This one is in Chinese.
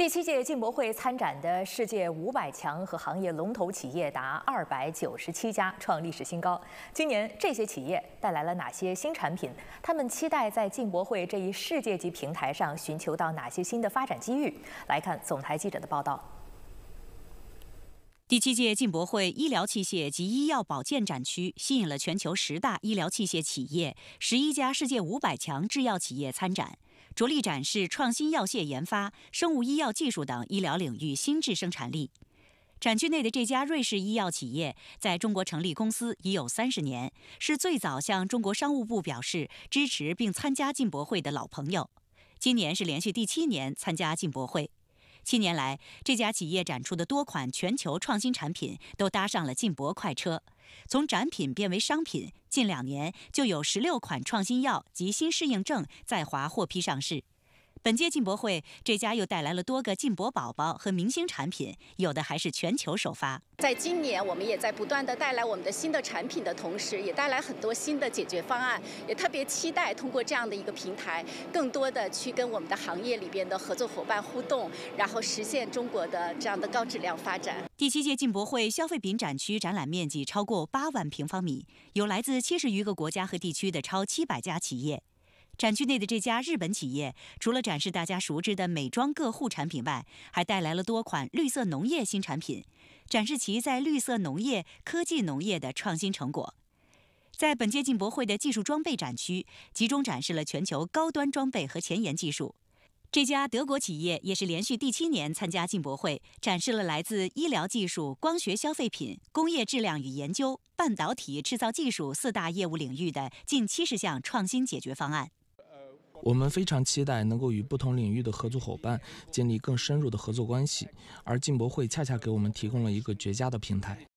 第七届进博会参展的世界五百强和行业龙头企业达二百九十七家，创历史新高。今年这些企业带来了哪些新产品？他们期待在进博会这一世界级平台上寻求到哪些新的发展机遇？来看总台记者的报道。第七届进博会医疗器械及医药保健展区吸引了全球十大医疗器械企业、十一家世界五百强制药企业参展。着力展示创新药械研发、生物医药技术等医疗领域新质生产力。展区内的这家瑞士医药企业在中国成立公司已有三十年，是最早向中国商务部表示支持并参加进博会的老朋友。今年是连续第七年参加进博会，七年来这家企业展出的多款全球创新产品都搭上了进博快车。从展品变为商品，近两年就有十六款创新药及新适应症在华获批上市。本届进博会，这家又带来了多个进博会宝宝和明星产品，有的还是全球首发。在今年，我们也在不断的带来我们的新的产品的同时，也带来很多新的解决方案，也特别期待通过这样的一个平台，更多的去跟我们的行业里边的合作伙伴互动，然后实现中国的这样的高质量发展。第七届进博会消费品展区展览面积超过八万平方米，有来自七十余个国家和地区的超七百家企业。展区内的这家日本企业，除了展示大家熟知的美妆个护产品外，还带来了多款绿色农业新产品，展示其在绿色农业、科技农业的创新成果。在本届进博会的技术装备展区，集中展示了全球高端装备和前沿技术。这家德国企业也是连续第七年参加进博会，展示了来自医疗技术、光学消费品、工业质量与研究、半导体制造技术四大业务领域的近七十项创新解决方案。我们非常期待能够与不同领域的合作伙伴建立更深入的合作关系，而进博会恰恰给我们提供了一个绝佳的平台。